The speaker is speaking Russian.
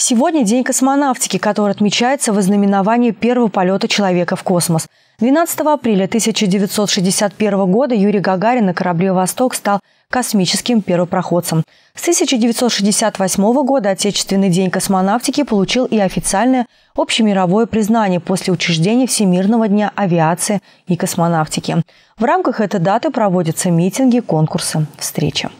Сегодня День космонавтики, который отмечается в ознаменовании первого полета человека в космос. 12 апреля 1961 года Юрий Гагарин на корабле «Восток» стал космическим первопроходцем. С 1968 года Отечественный день космонавтики получил и официальное общемировое признание после учреждения Всемирного дня авиации и космонавтики. В рамках этой даты проводятся митинги, конкурсы, встречи.